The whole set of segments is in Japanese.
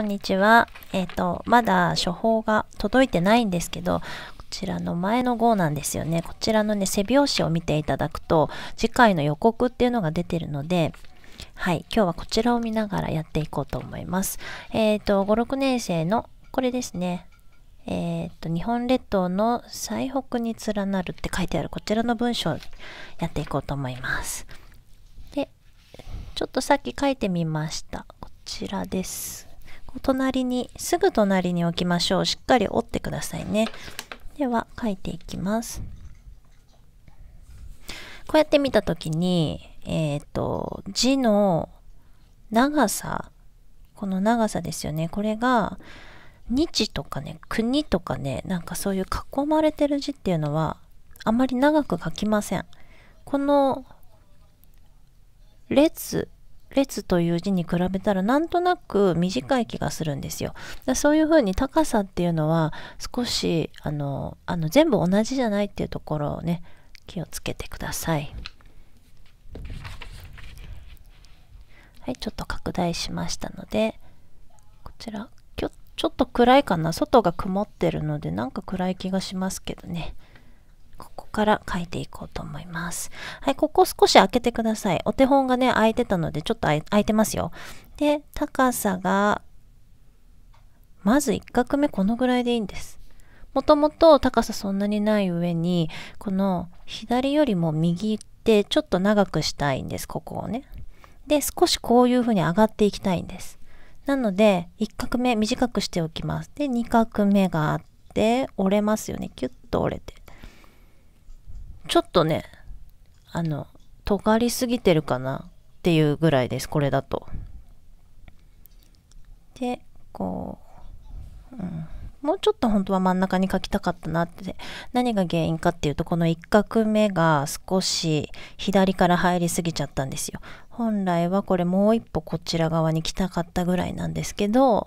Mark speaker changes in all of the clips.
Speaker 1: こんにちは。えっ、ー、と、まだ処方が届いてないんですけど、こちらの前の号なんですよね。こちらのね、背表紙を見ていただくと、次回の予告っていうのが出てるので、はい、今日はこちらを見ながらやっていこうと思います。えっ、ー、と、5、6年生の、これですね。えっ、ー、と、日本列島の最北に連なるって書いてあるこちらの文章をやっていこうと思います。で、ちょっとさっき書いてみました。こちらです。隣に、すぐ隣に置きましょう。しっかり折ってくださいね。では、書いていきます。こうやって見た時に、えっ、ー、と、字の長さ、この長さですよね。これが、日とかね、国とかね、なんかそういう囲まれてる字っていうのは、あまり長く書きません。この列列という字に比べたらなんとなく短い気がするんですよ。そういうふうに高さっていうのは少しあのあの全部同じじゃないっていうところをね気をつけてください。はい、ちょっと拡大しましたのでこちらちょっと暗いかな外が曇ってるのでなんか暗い気がしますけどね。から書いていこうと思います。はい、ここ少し開けてください。お手本がね、開いてたので、ちょっと開いてますよ。で、高さが、まず1画目このぐらいでいいんです。もともと高さそんなにない上に、この左よりも右ってちょっと長くしたいんです、ここをね。で、少しこういう風に上がっていきたいんです。なので、1画目短くしておきます。で、2画目があって、折れますよね。キュッと折れて。ちょっとね、あの、尖りすぎてるかなっていうぐらいです、これだと。で、こう、うん、もうちょっと本当は真ん中に書きたかったなって、何が原因かっていうと、この1画目が少し左から入りすぎちゃったんですよ。本来はこれもう一歩こちら側に来たかったぐらいなんですけど、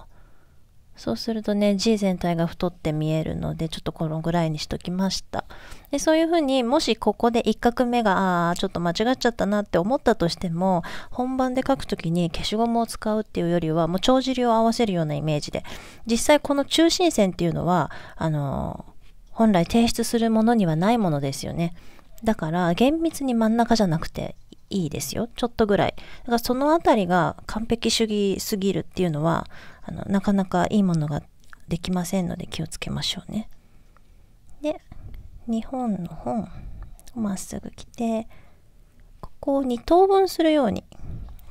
Speaker 1: そうするとね G 全体が太って見えるのでちょっとこのぐらいにしときましたでそういうふうにもしここで一画目がああちょっと間違っちゃったなって思ったとしても本番で書く時に消しゴムを使うっていうよりはもう帳尻を合わせるようなイメージで実際この中心線っていうのはあの本来提出するものにはないものですよねだから厳密に真ん中じゃなくていいですよちょっとぐらいだからその辺りが完璧主義すぎるっていうのはあのなかなかいいものができませんので気をつけましょうね。で2本の本をまっすぐ来てここを2等分するように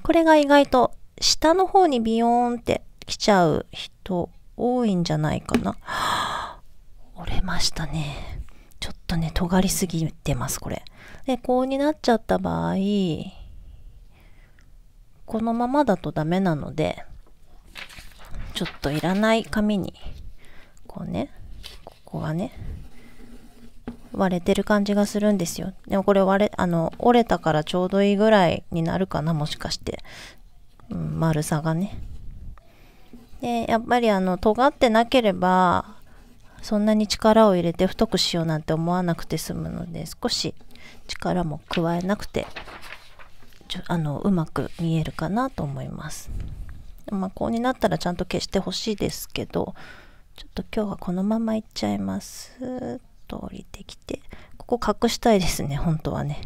Speaker 1: これが意外と下の方にビヨーンって来ちゃう人多いんじゃないかな。折れましたね。ちょっとね、尖りすぎてます、これ。で、こうになっちゃった場合、このままだとダメなので、ちょっといらない紙に、こうね、ここがね、割れてる感じがするんですよ。でもこれ割れ、あの、折れたからちょうどいいぐらいになるかな、もしかして。うん、丸さがね。で、やっぱりあの、尖ってなければ、そんなに力を入れて太くしようなんて思わなくて済むので、少し力も加えなくて、ちょあの、うまく見えるかなと思います。まあ、こうになったらちゃんと消してほしいですけどちょっと今日はこのままいっちゃいますと降りてきてここ隠したいですね本当はね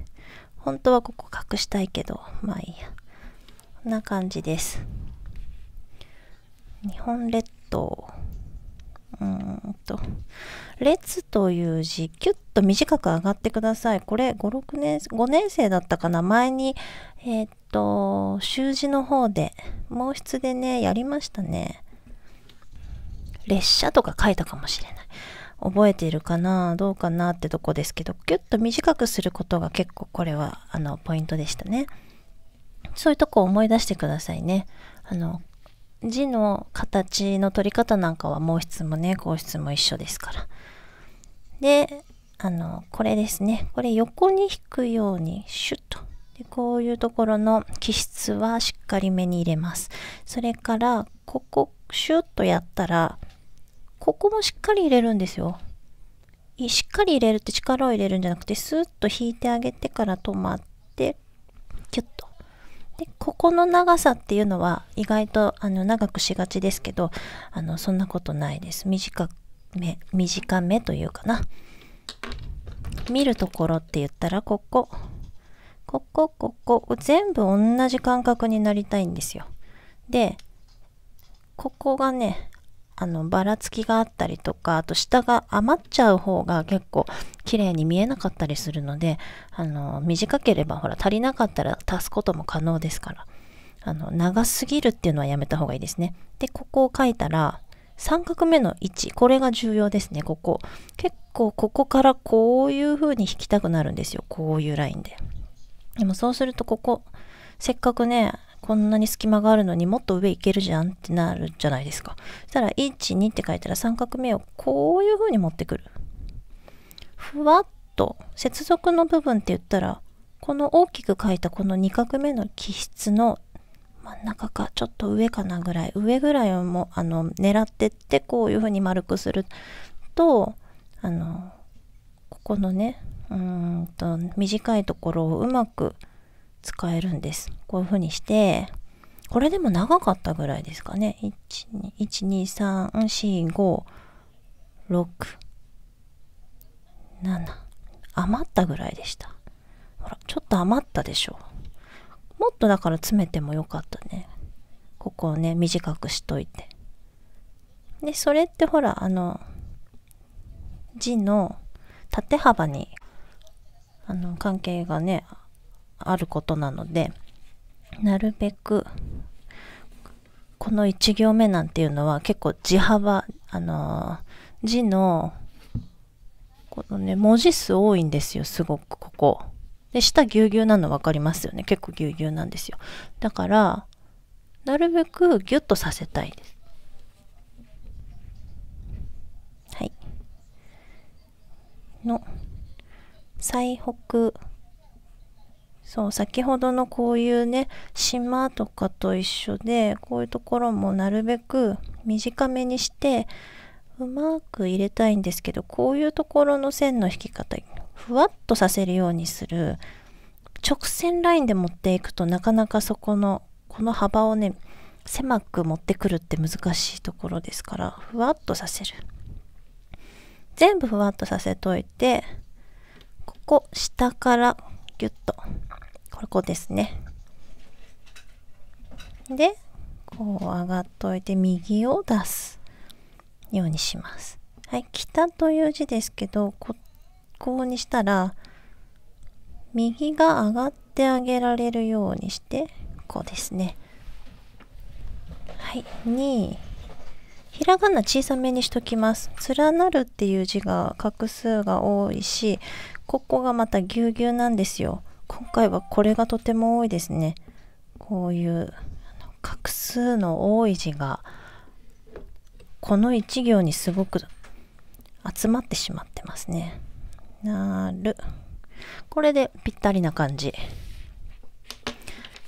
Speaker 1: 本当はここ隠したいけどまあいいやこんな感じです日本列島うんと列という字キュッと短く上がってくださいこれ56年5年生だったかな前にえー、っと、習字の方で、毛筆でね、やりましたね。列車とか書いたかもしれない。覚えているかなどうかなってとこですけど、ぎゅっと短くすることが結構これは、あの、ポイントでしたね。そういうとこ思い出してくださいね。あの、字の形の取り方なんかは毛筆もね、硬筆も一緒ですから。で、あの、これですね。これ横に引くように、シュッと。でこういうところの気質はしっかりめに入れますそれからここシュッとやったらここもしっかり入れるんですよしっかり入れるって力を入れるんじゃなくてスーッと引いてあげてから止まってキュッとでここの長さっていうのは意外とあの長くしがちですけどあのそんなことないです短め短めというかな見るところって言ったらここここ、ここ、全部同じ感覚になりたいんですよ。で、ここがね、あの、ばらつきがあったりとか、あと下が余っちゃう方が結構綺麗に見えなかったりするので、あの、短ければほら足りなかったら足すことも可能ですから、あの、長すぎるっていうのはやめた方がいいですね。で、ここを書いたら、三画目の位置、これが重要ですね、ここ。結構ここからこういう風に引きたくなるんですよ、こういうラインで。でもそうするとここ、せっかくね、こんなに隙間があるのにもっと上行けるじゃんってなるじゃないですか。そしたら、1、2って書いたら三画目をこういう風に持ってくる。ふわっと、接続の部分って言ったら、この大きく書いたこの2画目の基質の真ん中かちょっと上かなぐらい上ぐらいをもあの狙ってってこういうふうに丸くするとあのこのねうんと短いところをうまく使えるんですこういうふうにしてこれでも長かったぐらいですかね1234567余ったぐらいでしたほらちょっと余ったでしょもっとだから詰めてもよかったねここをね短くしといてでそれってほらあの字の縦幅にあの関係がねあることなのでなるべくこの1行目なんていうのは結構字幅あの字のこのね文字数多いんですよすごくここ。で下ぎゅうぎゅうなの分かりますよね結構ぎゅうぎゅうなんですよだからなるべくぎゅっとさせたいですの最北そう先ほどのこういうね島とかと一緒でこういうところもなるべく短めにしてうまく入れたいんですけどこういうところの線の引き方ふわっとさせるようにする直線ラインで持っていくとなかなかそこのこの幅をね狭く持ってくるって難しいところですからふわっとさせる。全部ふわっとさせといてここ下からギュッとここですねでこう上がっといて右を出すようにしますはい「北」という字ですけどここにしたら右が上がってあげられるようにしてこうですねはい2ひらがな小さめにしときます。連なるっていう字が画数が多いし、ここがまたぎゅうぎゅうなんですよ。今回はこれがとても多いですね。こういう画数の多い字が、この1行にすごく集まってしまってますね。なる。これでぴったりな感じ。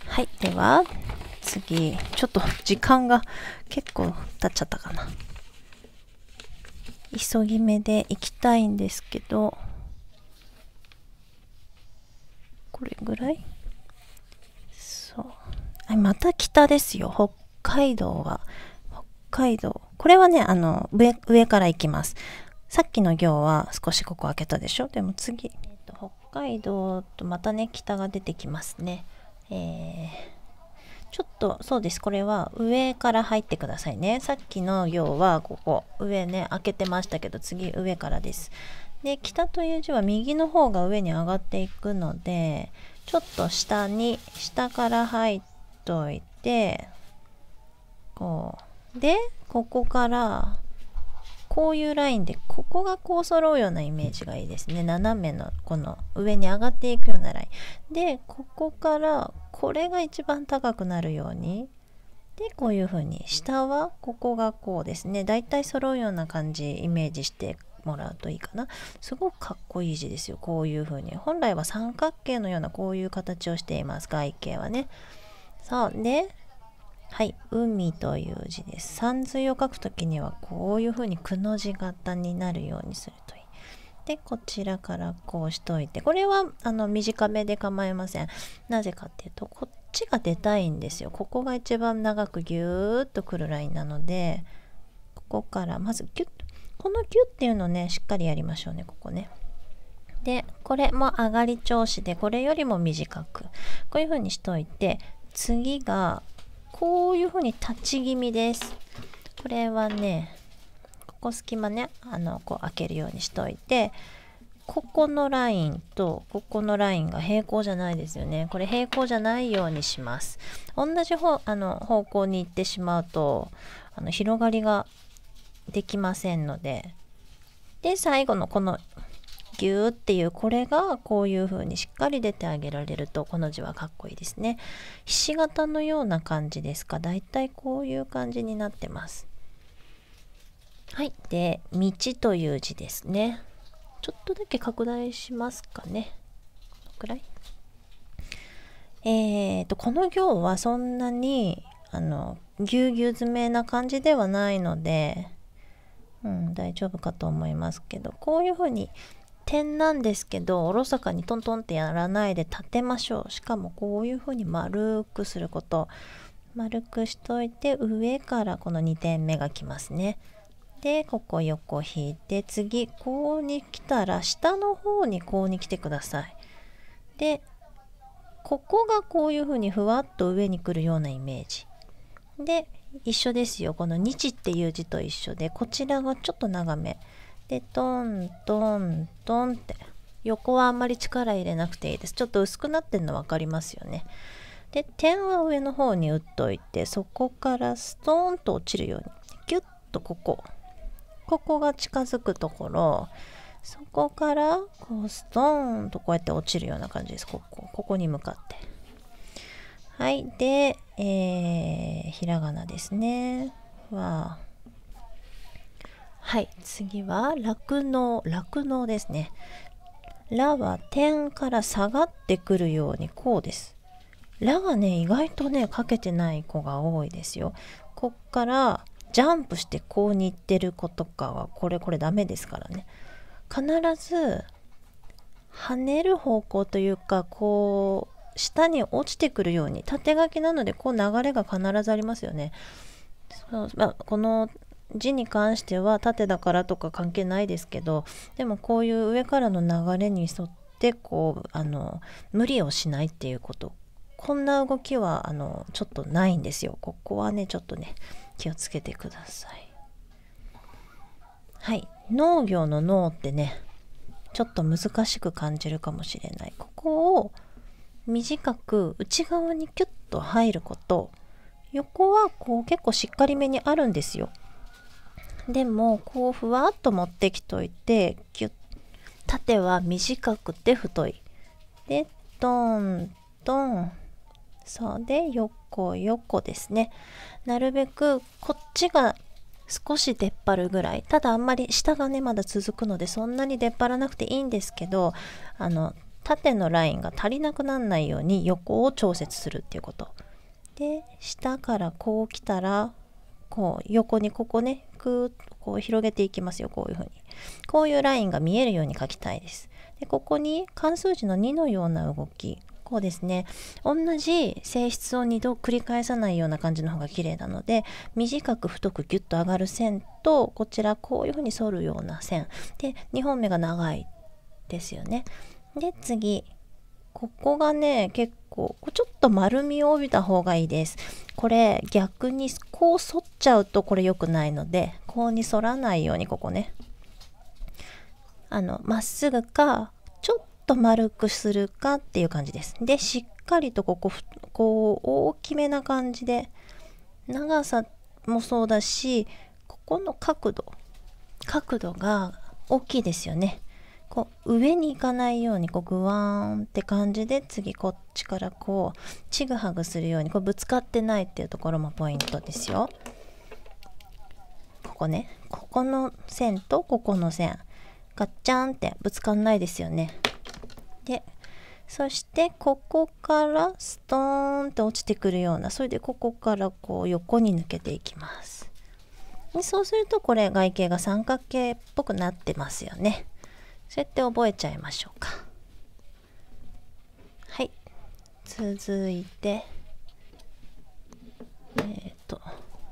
Speaker 1: はい。では、次、ちょっと時間が結構経っちゃったかな。急ぎ目で行きたいんですけど、これぐらいそう。あ、また北ですよ。北海道は。北海道。これはね、あの、上、上から行きます。さっきの行は少しここ開けたでしょでも次、えーと、北海道とまたね、北が出てきますね。えーちょっとそうですこれは上から入ってくださいねさっきの行はここ上ね開けてましたけど次上からですで北という字は右の方が上に上がっていくのでちょっと下に下から入っといてこうでここからこういうラインでここがこう揃うようなイメージがいいですね斜めのこの上に上がっていくようなラインでここからこれが一番高くなるようにでこういう風に下はここがこうですねだいたい揃うような感じイメージしてもらうといいかなすごくかっこいい字ですよこういう風に本来は三角形のようなこういう形をしています外形はねそうではい、海という字です。山水を書くときにはこういうふうにくの字型になるようにするといい。で、こちらからこうしといて、これはあの短めで構いません。なぜかっていうと、こっちが出たいんですよ。ここが一番長くぎゅーっとくるラインなので、ここからまずキュッと、このキュッっていうのね、しっかりやりましょうね、ここね。で、これも上がり調子で、これよりも短く。こういうふうにしといて、次がこういう風に立ち気味ですこれはねここ隙間ねあのこう開けるようにしといてここのラインとここのラインが平行じゃないですよねこれ平行じゃないようにします同じ方あの方向に行ってしまうとあの広がりができませんのでで最後のこの球っていうこれがこういう風にしっかり出てあげられるとこの字はかっこいいですねひし形のような感じですかだいたいこういう感じになってますはいで「道」という字ですねちょっとだけ拡大しますかねこのくらいえーと、とこの行はそんなにあのぎゅうぎゅう詰めな感じではないので、うん、大丈夫かと思いますけどこういうふうに点なんですけどおろそかにトントンってやらないで立てましょうしかもこういう風に丸くすること丸くしといて上からこの2点目が来ますねでここ横引いて次こうに来たら下の方にこうに来てくださいでここがこういう風にふわっと上に来るようなイメージで一緒ですよこの「日」っていう字と一緒でこちらがちょっと長めでトントントンって横はあんまり力入れなくていいですちょっと薄くなってんの分かりますよねで点は上の方に打っといてそこからストーンと落ちるようにギュッとここここが近づくところそこからこうストーンとこうやって落ちるような感じですここここに向かってはいで、えー、ひらがなですねわあはい次は酪農酪農ですねらは点から下がってくるようにこうですらがね意外とねかけてない子が多いですよこっからジャンプしてこうに行ってる子とかはこれこれダメですからね必ず跳ねる方向というかこう下に落ちてくるように縦書きなのでこう流れが必ずありますよね。そうまあ、この字に関しては縦だからとか関係ないですけどでもこういう上からの流れに沿ってこうあの無理をしないっていうことこんな動きはあのちょっとないんですよここはねちょっとね気をつけてくださいはい農業の脳ってねちょっと難しく感じるかもしれないここを短く内側にキュッと入ること横はこう結構しっかりめにあるんですよでもこうふわっと持ってきといてキュッ縦は短くて太いでトントンそうで横横ですねなるべくこっちが少し出っ張るぐらいただあんまり下がねまだ続くのでそんなに出っ張らなくていいんですけどあの縦のラインが足りなくならないように横を調節するっていうことで下からこう来たらこう横にここねくこう広げていきますよこういうふうにこういうラインが見えるように描きたいですでここに関数字の2のような動きこうですね同じ性質を2度繰り返さないような感じの方が綺麗なので短く太くギュッと上がる線とこちらこういうふうに反るような線で2本目が長いですよねで次ここがね、結構、ちょっと丸みを帯びた方がいいです。これ逆にこう反っちゃうとこれ良くないので、こうに反らないようにここね。あの、まっすぐか、ちょっと丸くするかっていう感じです。で、しっかりとここ、こう大きめな感じで、長さもそうだし、ここの角度、角度が大きいですよね。こう上に行かないようにこうグワーンって感じで次こっちからこうちぐはぐするようにこうぶつかってないっていうところもポイントですよ。ここねここの線とここの線ガッチャンってぶつかんないですよね。でそしてここからストーンって落ちてくるようなそれでここからこう横に抜けていきます。でそうするとこれ外形が三角形っぽくなってますよね。そうやって覚えちゃいましょうかはい続いてえっ、ー、と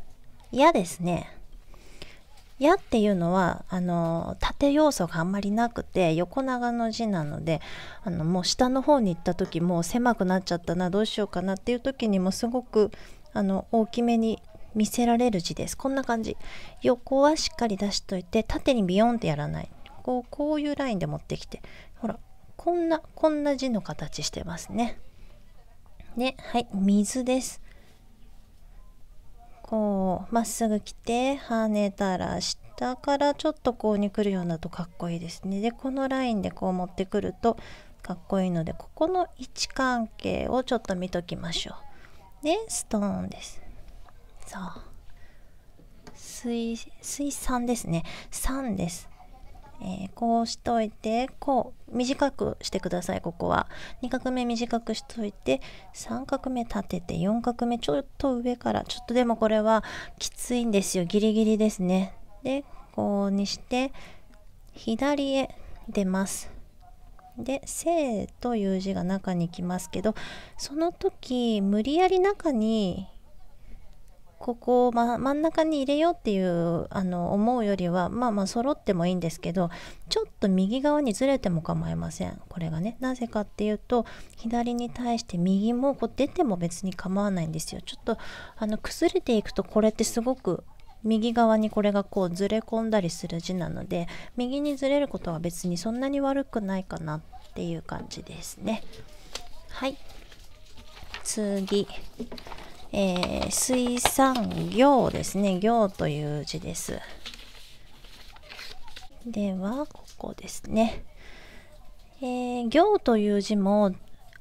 Speaker 1: 「嫌」ですね「や」っていうのはあの縦要素があんまりなくて横長の字なのであのもう下の方に行った時もう狭くなっちゃったなどうしようかなっていう時にもすごくあの大きめに見せられる字ですこんな感じ横はしっかり出しといて縦にビヨンってやらないこうこういうラインで持ってきてほらこんなこんな字の形してますね。ではい水です。こうまっすぐ来て跳ねたら下からちょっとこうに来るようだとかっこいいですね。でこのラインでこう持ってくるとかっこいいのでここの位置関係をちょっと見ときましょう。でストーンです。そう水水産ですね。3です。えー、こうしといてこう短くしてくださいここは2画目短くしといて3画目立てて4画目ちょっと上からちょっとでもこれはきついんですよギリギリですねでこうにして左へ出ますで「正」という字が中に来ますけどその時無理やり中にここを、ま、真ん中に入れようっていうあの思うよりはまあまあ揃ってもいいんですけどちょっと右側にずれても構いませんこれがねなぜかっていうと左に対して右もこう出ても別に構わないんですよちょっとあの崩れていくとこれってすごく右側にこれがこうずれ込んだりする字なので右にずれることは別にそんなに悪くないかなっていう感じですねはい次えー、水産業ですね。業という字です。では、ここですね。えー、行という字も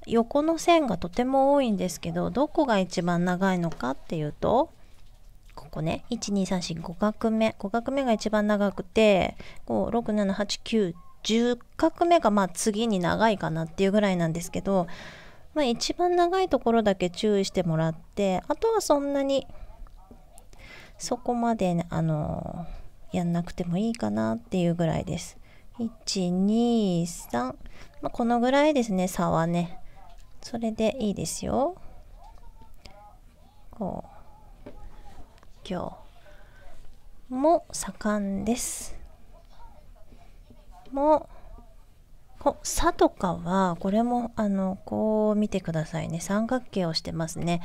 Speaker 1: 横の線がとても多いんですけど、どこが一番長いのかっていうと、ここね、1,2,3,4,5画目。5画目が一番長くて、5,6,7,8,9,10画目がまあ次に長いかなっていうぐらいなんですけど、まあ、一番長いところだけ注意してもらってあとはそんなにそこまで、ね、あのやんなくてもいいかなっていうぐらいです。123、まあ、このぐらいですね差はねそれでいいですよ。こう今日も盛んです。もさとかはこれもあのこう見てくださいね三角形をしてますね。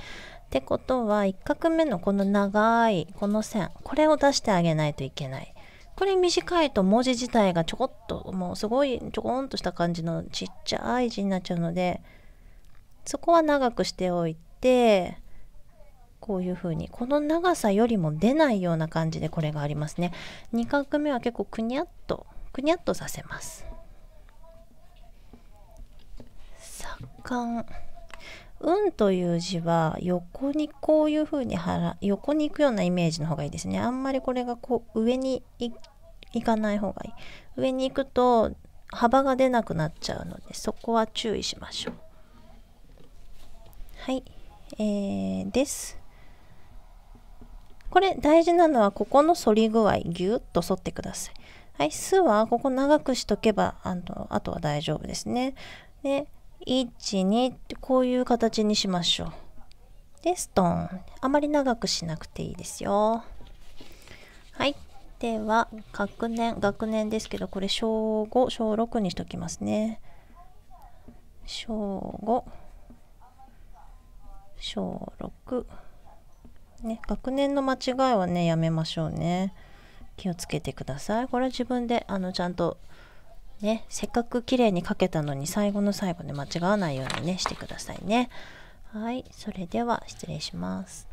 Speaker 1: ってことは1画目のこの長いこの線これを出してあげないといけない。これ短いと文字自体がちょこっともうすごいちょこんとした感じのちっちゃい字になっちゃうのでそこは長くしておいてこういう風にこの長さよりも出ないような感じでこれがありますね。2画目は結構くにゃっとくにゃっとさせます。間運という字は横にこういう風に腹横に行くようなイメージの方がいいですねあんまりこれがこう上に行かない方がいい上に行くと幅が出なくなっちゃうのでそこは注意しましょうはいえー、ですこれ大事なのはここの反り具合ぎゅっと反ってくださいはい「す」はここ長くしとけばあのあとは大丈夫ですねで12ってこういう形にしましょう。で、ストーン。あまり長くしなくていいですよ。はい。では、学年、学年ですけど、これ小5、小6にしときますね。小5、小6。ね、学年の間違いはね、やめましょうね。気をつけてください。これは自分で、あの、ちゃんとね、せっかく綺麗にかけたのに最後の最後で間違わないようにねしてくださいね。はい、それでは失礼します。